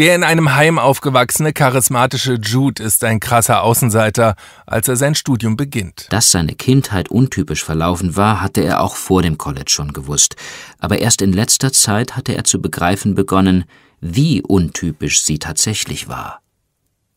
Der in einem Heim aufgewachsene charismatische Jude ist ein krasser Außenseiter, als er sein Studium beginnt. Dass seine Kindheit untypisch verlaufen war, hatte er auch vor dem College schon gewusst. Aber erst in letzter Zeit hatte er zu begreifen begonnen, wie untypisch sie tatsächlich war.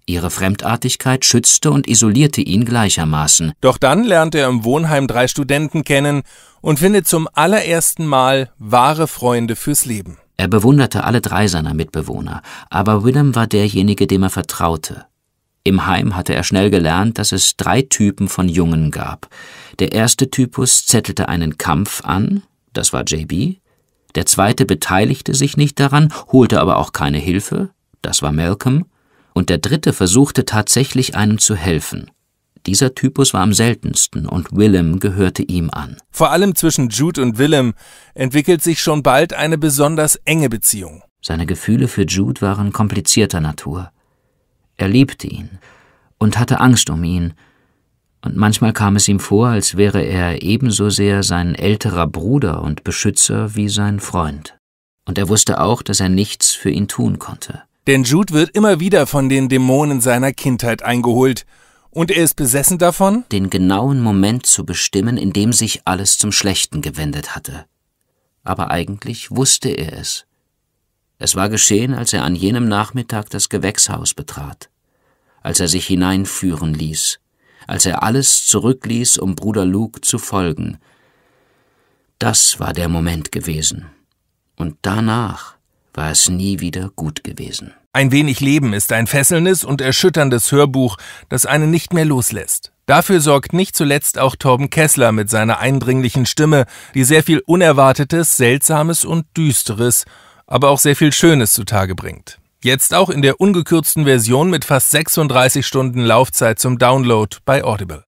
Ihre Fremdartigkeit schützte und isolierte ihn gleichermaßen. Doch dann lernt er im Wohnheim drei Studenten kennen und findet zum allerersten Mal wahre Freunde fürs Leben. Er bewunderte alle drei seiner Mitbewohner, aber Willem war derjenige, dem er vertraute. Im Heim hatte er schnell gelernt, dass es drei Typen von Jungen gab. Der erste Typus zettelte einen Kampf an, das war JB. Der zweite beteiligte sich nicht daran, holte aber auch keine Hilfe, das war Malcolm. Und der dritte versuchte tatsächlich einem zu helfen, dieser Typus war am seltensten und Willem gehörte ihm an. Vor allem zwischen Jude und Willem entwickelt sich schon bald eine besonders enge Beziehung. Seine Gefühle für Jude waren komplizierter Natur. Er liebte ihn und hatte Angst um ihn, und manchmal kam es ihm vor, als wäre er ebenso sehr sein älterer Bruder und Beschützer wie sein Freund. Und er wusste auch, dass er nichts für ihn tun konnte. Denn Jude wird immer wieder von den Dämonen seiner Kindheit eingeholt und er ist besessen davon? Den genauen Moment zu bestimmen, in dem sich alles zum Schlechten gewendet hatte. Aber eigentlich wusste er es. Es war geschehen, als er an jenem Nachmittag das Gewächshaus betrat, als er sich hineinführen ließ, als er alles zurückließ, um Bruder Luke zu folgen. Das war der Moment gewesen. Und danach war es nie wieder gut gewesen. Ein wenig Leben ist ein fesselndes und erschütterndes Hörbuch, das einen nicht mehr loslässt. Dafür sorgt nicht zuletzt auch Torben Kessler mit seiner eindringlichen Stimme, die sehr viel Unerwartetes, Seltsames und Düsteres, aber auch sehr viel Schönes zutage bringt. Jetzt auch in der ungekürzten Version mit fast 36 Stunden Laufzeit zum Download bei Audible.